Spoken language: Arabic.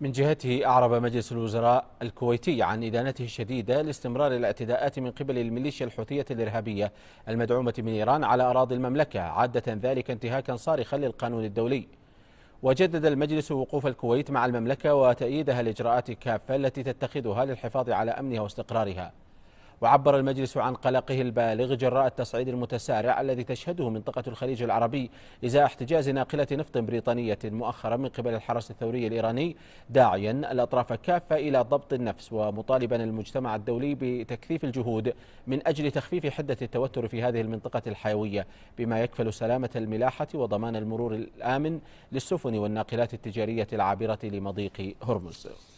من جهته أعرب مجلس الوزراء الكويتي عن إدانته الشديدة لاستمرار الاعتداءات من قبل الميليشيا الحوثية الإرهابية المدعومة من إيران على أراضي المملكة عادة ذلك انتهاكا صارخا للقانون الدولي وجدد المجلس وقوف الكويت مع المملكة وتأييدها الإجراءات كافة التي تتخذها للحفاظ على أمنها واستقرارها وعبر المجلس عن قلقه البالغ جراء التصعيد المتسارع الذي تشهده منطقة الخليج العربي إزاء احتجاز ناقلة نفط بريطانية مؤخرا من قبل الحرس الثوري الإيراني داعيا الأطراف كافة إلى ضبط النفس ومطالبا المجتمع الدولي بتكثيف الجهود من أجل تخفيف حدة التوتر في هذه المنطقة الحيوية بما يكفل سلامة الملاحة وضمان المرور الآمن للسفن والناقلات التجارية العابرة لمضيق هرمز